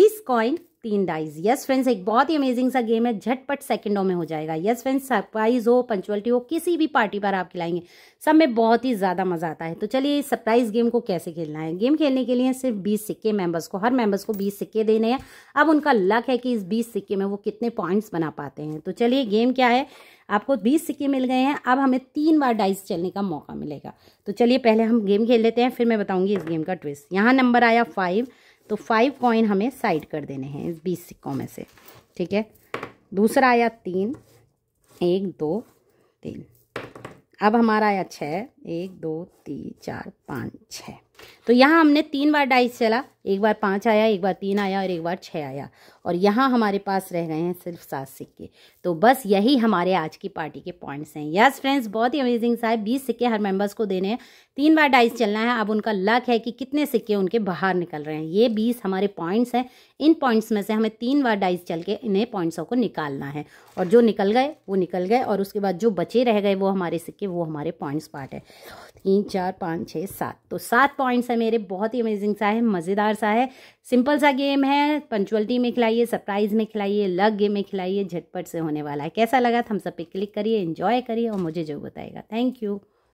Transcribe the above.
बीस कॉइन तीन dies yes friends एक बहुत ही अमेजिंग सा गेम है झटपट सेकंडों में हो जाएगा यस फ्रेंड्स सरप्राइज हो पंचुअलिटी हो किसी भी पार्टी पर आप खिलाएंगे सब में बहुत ही ज़्यादा मज़ा आता है तो चलिए इस सरप्राइज गेम को कैसे खेलना है गेम खेलने के लिए सिर्फ बीस सिक्के मेंबर्स को हर मेंबर्स को बीस सिक्के देने हैं अब उनका लक है कि इस बीस सिक्के में वो कितने पॉइंट्स बना पाते हैं तो चलिए गेम क्या है आपको बीस सिक्के मिल गए हैं अब हमें तीन बार डाइस चलने का मौका मिलेगा तो चलिए पहले हम गेम खेल लेते हैं फिर मैं बताऊंगी इस गेम का ट्विस्ट यहाँ नंबर आया फाइव तो फाइव कॉइन हमें साइड कर देने हैं इस बीस सिक्कों में से ठीक है दूसरा आया तीन एक दो तीन अब हमारा आया छः एक दो तीन चार पाँच छः तो यहाँ हमने तीन बार डाइस चला एक बार पाँच आया एक बार तीन आया और एक बार छः आया और यहाँ हमारे पास रह गए हैं सिर्फ सात सिक्के तो बस यही हमारे आज की पार्टी के पॉइंट्स हैं यस फ्रेंड्स बहुत ही अमेजिंग सा है बीस सिक्के हर मेंबर्स को देने हैं तीन बार डाइस चलना है अब उनका लक है कि कितने सिक्के उनके बाहर निकल रहे हैं ये बीस हमारे पॉइंट्स हैं इन पॉइंट्स में से हमें तीन बार डाइस चल के इन्हें पॉइंट्सों को निकालना है और जो निकल गए वो निकल गए और उसके बाद जो बचे रह गए वो हमारे सिक्के वो हमारे पॉइंट्स पार्ट है तीन चार पाँच छः सात तो सात पॉइंट पॉइंट्स है मेरे बहुत ही अमेजिंग सा है मज़ेदार सा है सिंपल सा गेम है पंचुअलिटी में खिलाइए सरप्राइज में खिलाइए लग गेम में खिलाइए झटपट से होने वाला है कैसा लगा सब पे क्लिक करिए इंजॉय करिए और मुझे जो बताएगा थैंक यू